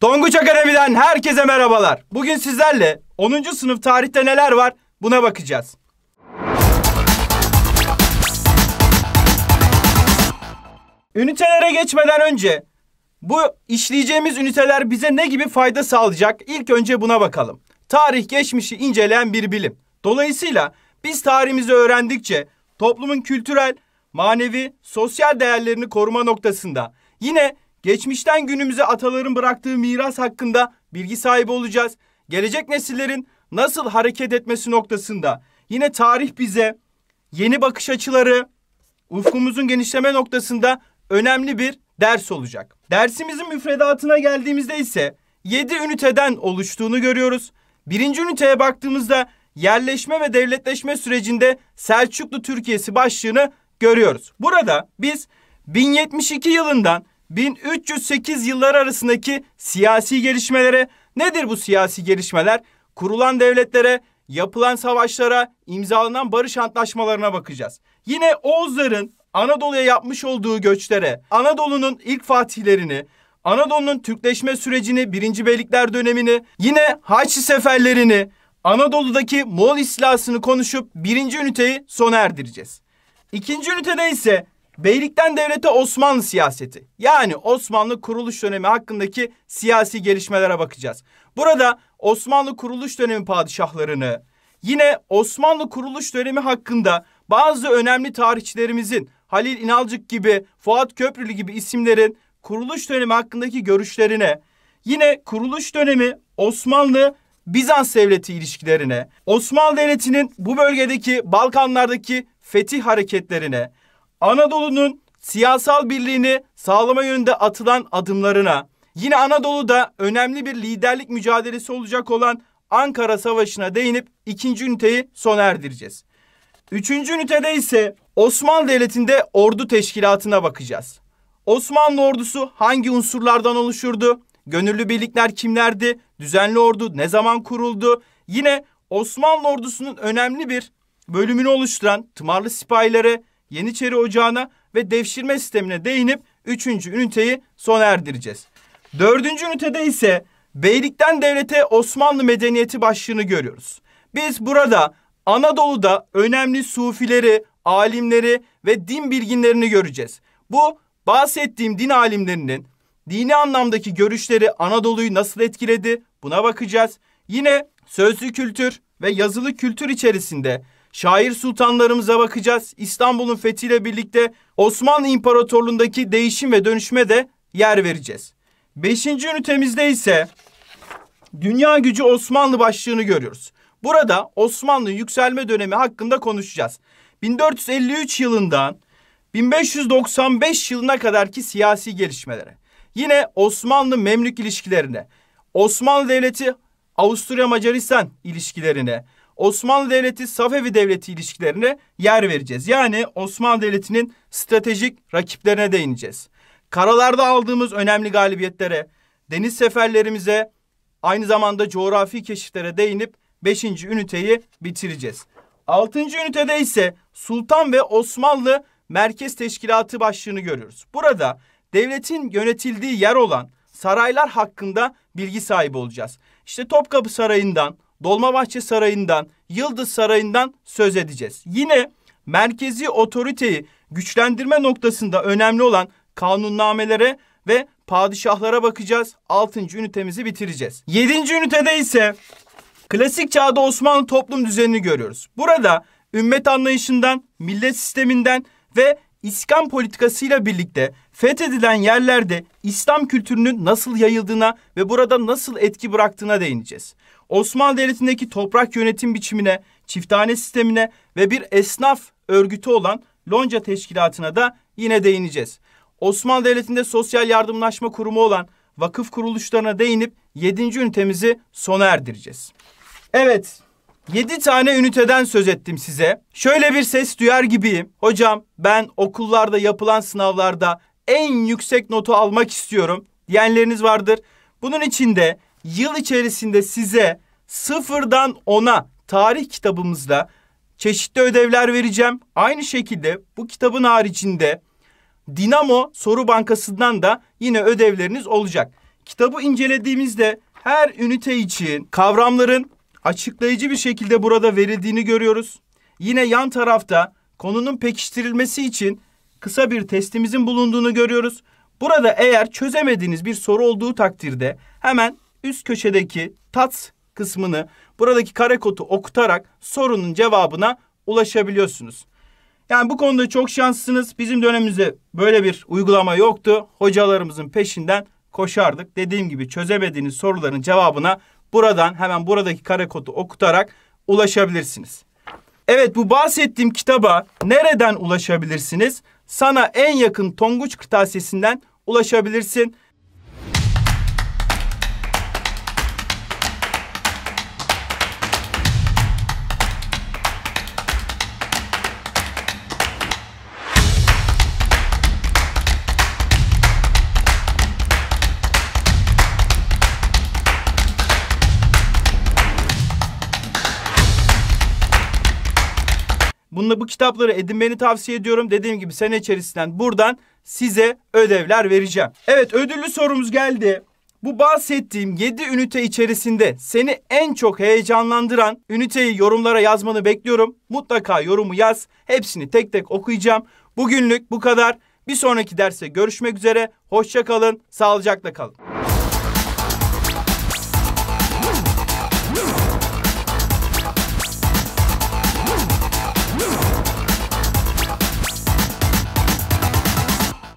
Tonguç Akademi'den herkese merhabalar. Bugün sizlerle 10. sınıf tarihte neler var buna bakacağız. Ünitelere geçmeden önce bu işleyeceğimiz üniteler bize ne gibi fayda sağlayacak? İlk önce buna bakalım. Tarih geçmişi inceleyen bir bilim. Dolayısıyla biz tarihimizi öğrendikçe toplumun kültürel, manevi, sosyal değerlerini koruma noktasında yine Geçmişten günümüze ataların bıraktığı miras hakkında bilgi sahibi olacağız. Gelecek nesillerin nasıl hareket etmesi noktasında yine tarih bize yeni bakış açıları ufkumuzun genişleme noktasında önemli bir ders olacak. Dersimizin müfredatına geldiğimizde ise 7 üniteden oluştuğunu görüyoruz. Birinci üniteye baktığımızda yerleşme ve devletleşme sürecinde Selçuklu Türkiye'si başlığını görüyoruz. Burada biz 1072 yılından 1308 yılları arasındaki siyasi gelişmelere, nedir bu siyasi gelişmeler? Kurulan devletlere, yapılan savaşlara, imzalanan barış antlaşmalarına bakacağız. Yine Oğuzların Anadolu'ya yapmış olduğu göçlere, Anadolu'nun ilk fatihlerini, Anadolu'nun Türkleşme sürecini, Birinci Beylikler dönemini, yine Haçlı seferlerini, Anadolu'daki Moğol istilasını konuşup birinci üniteyi sona erdireceğiz. İkinci ünitede ise Beylikten devlete Osmanlı siyaseti yani Osmanlı kuruluş dönemi hakkındaki siyasi gelişmelere bakacağız. Burada Osmanlı kuruluş dönemi padişahlarını yine Osmanlı kuruluş dönemi hakkında bazı önemli tarihçilerimizin Halil İnalcık gibi Fuat Köprülü gibi isimlerin kuruluş dönemi hakkındaki görüşlerine yine kuruluş dönemi Osmanlı Bizans devleti ilişkilerine, Osmanlı devletinin bu bölgedeki Balkanlardaki fetih hareketlerine, Anadolu'nun siyasal birliğini sağlama yönünde atılan adımlarına, yine Anadolu'da önemli bir liderlik mücadelesi olacak olan Ankara Savaşı'na değinip ikinci üniteyi sona erdireceğiz. Üçüncü ünitede ise Osmanlı Devleti'nde ordu teşkilatına bakacağız. Osmanlı ordusu hangi unsurlardan oluşurdu? Gönüllü birlikler kimlerdi? Düzenli ordu ne zaman kuruldu? Yine Osmanlı ordusunun önemli bir bölümünü oluşturan tımarlı sipahilere, Yeniçeri Ocağı'na ve devşirme sistemine değinip 3. üniteyi sona erdireceğiz. 4. ünitede ise Beylikten Devlete Osmanlı Medeniyeti başlığını görüyoruz. Biz burada Anadolu'da önemli sufileri, alimleri ve din bilginlerini göreceğiz. Bu bahsettiğim din alimlerinin dini anlamdaki görüşleri Anadolu'yu nasıl etkiledi buna bakacağız. Yine sözlü kültür ve yazılı kültür içerisinde şair sultanlarımıza bakacağız. İstanbul'un fethiyle birlikte Osmanlı İmparatorluğundaki değişim ve dönüşme de yer vereceğiz. Beşinci ünitemizde ise dünya gücü Osmanlı başlığını görüyoruz. Burada Osmanlı yükselme dönemi hakkında konuşacağız. 1453 yılından 1595 yılına kadarki siyasi gelişmelere. Yine Osmanlı-Memlük ilişkilerine, Osmanlı Devleti Avusturya-Macaristan ilişkilerine, Osmanlı Devleti Safevi Devleti ilişkilerine yer vereceğiz. Yani Osmanlı Devleti'nin stratejik rakiplerine değineceğiz. Karalarda aldığımız önemli galibiyetlere, deniz seferlerimize, aynı zamanda coğrafi keşiflere değinip 5. üniteyi bitireceğiz. 6. ünitede ise Sultan ve Osmanlı Merkez Teşkilatı başlığını görüyoruz. Burada devletin yönetildiği yer olan saraylar hakkında bilgi sahibi olacağız. İşte Topkapı Sarayı'ndan, Dolmabahçe Sarayı'ndan, Yıldız Sarayı'ndan söz edeceğiz. Yine merkezi otoriteyi güçlendirme noktasında önemli olan kanunnamelere ve padişahlara bakacağız. Altıncı ünitemizi bitireceğiz. Yedinci ünitede ise klasik çağda Osmanlı toplum düzenini görüyoruz. Burada ümmet anlayışından, millet sisteminden ve İskan politikasıyla birlikte fethedilen yerlerde İslam kültürünün nasıl yayıldığına ve burada nasıl etki bıraktığına değineceğiz. Osmanlı Devleti'ndeki toprak yönetim biçimine, çifthane sistemine ve bir esnaf örgütü olan Lonca Teşkilatı'na da yine değineceğiz. Osmanlı Devleti'nde sosyal yardımlaşma kurumu olan vakıf kuruluşlarına değinip 7. ünitemizi sona erdireceğiz. Evet, Yedi tane üniteden söz ettim size. Şöyle bir ses duyar gibiyim. Hocam ben okullarda yapılan sınavlarda en yüksek notu almak istiyorum diyenleriniz vardır. Bunun için de yıl içerisinde size sıfırdan ona tarih kitabımızda çeşitli ödevler vereceğim. Aynı şekilde bu kitabın haricinde Dinamo Soru Bankası'ndan da yine ödevleriniz olacak. Kitabı incelediğimizde her ünite için kavramların açıklayıcı bir şekilde burada verildiğini görüyoruz. Yine yan tarafta konunun pekiştirilmesi için kısa bir testimizin bulunduğunu görüyoruz. Burada eğer çözemediğiniz bir soru olduğu takdirde hemen üst köşedeki tat kısmını buradaki kare kodu okutarak sorunun cevabına ulaşabiliyorsunuz. Yani bu konuda çok şanslısınız. Bizim dönemimizde böyle bir uygulama yoktu. Hocalarımızın peşinden koşardık. Dediğim gibi çözemediğiniz soruların cevabına Buradan hemen buradaki kare kodu okutarak ulaşabilirsiniz. Evet bu bahsettiğim kitaba nereden ulaşabilirsiniz? Sana en yakın Tonguç Kırtasiyesi'nden ulaşabilirsin. Bunda bu kitapları edinmeni tavsiye ediyorum. Dediğim gibi sene içerisinden buradan size ödevler vereceğim. Evet ödüllü sorumuz geldi. Bu bahsettiğim 7 ünite içerisinde seni en çok heyecanlandıran üniteyi yorumlara yazmanı bekliyorum. Mutlaka yorumu yaz. Hepsini tek tek okuyacağım. Bugünlük bu kadar. Bir sonraki derse görüşmek üzere. Hoşça kalın. Sağlıcakla kalın.